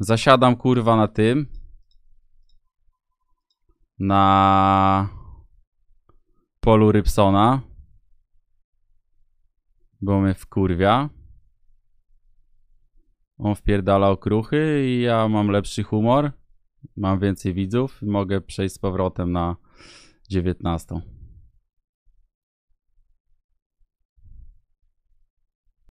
Zasiadam kurwa na tym. Na polu Rybsona. Bo mnie wkurwia. On wpierdala okruchy i ja mam lepszy humor. Mam więcej widzów. Mogę przejść z powrotem na 19.